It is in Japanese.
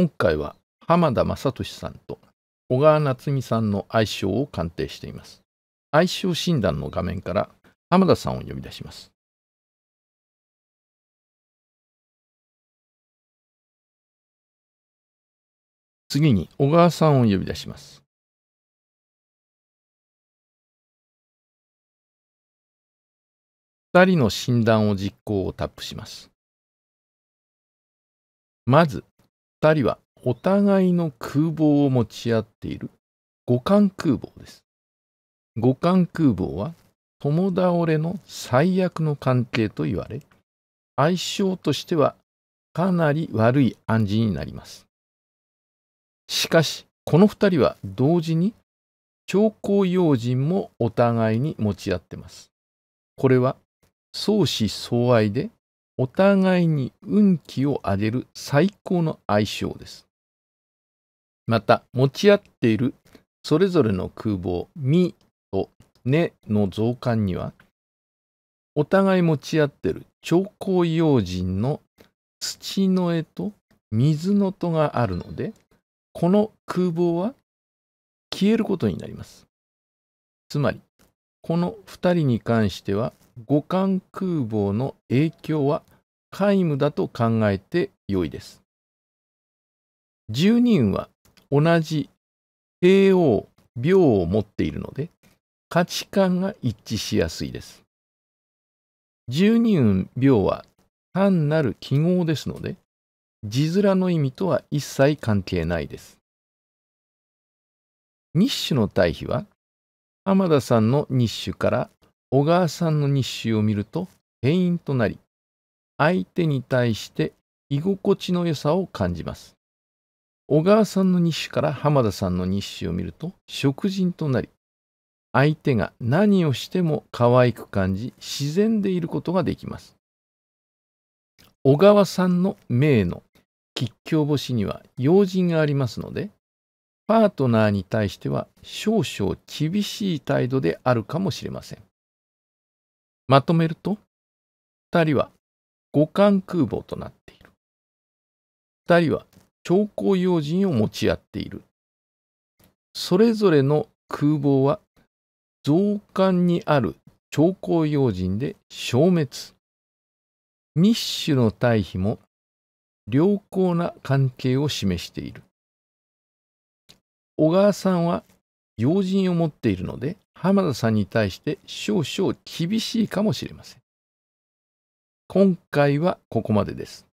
今回は浜田雅俊さんと小川夏美さんの相性を鑑定しています。相性診断の画面から浜田さんを呼び出します。次に小川さんを呼び出します。2人の診断を実行をタップします。まず、二人はお互いの空房を持ち合っている五感空房です。五感空房は共倒れの最悪の関係と言われ、相性としてはかなり悪い暗示になります。しかし、この二人は同時に兆候用心もお互いに持ち合ってます。これは相思相愛でお互いに運気を上げる最高の相性です。また、持ち合っているそれぞれの空母、みとねの増刊には、お互い持ち合っている長江用心の土の絵と水の戸があるので、この空母は消えることになります。つまり、この2人に関しては五感空母の影響は皆無だと考えてよいです。十人は同じ帝王、病を持っているので価値観が一致しやすいです。十人病は単なる記号ですので字面の意味とは一切関係ないです。日種の対比は浜田さんの日誌から小川さんの日誌を見ると変因となり、相手に対して居心地の良さを感じます。小川さんの日誌から浜田さんの日誌を見ると食人となり、相手が何をしても可愛く感じ、自然でいることができます。小川さんの名の吉凶星には用心がありますので、パートナーに対しては少々厳しい態度であるかもしれません。まとめると、2人は五感空母となっている。2人は兆候用心を持ち合っている。それぞれの空母は増刊にある兆候用心で消滅。密種の対比も良好な関係を示している。小川さんは要人を持っているので、浜田さんに対して少々厳しいかもしれません。今回はここまでです。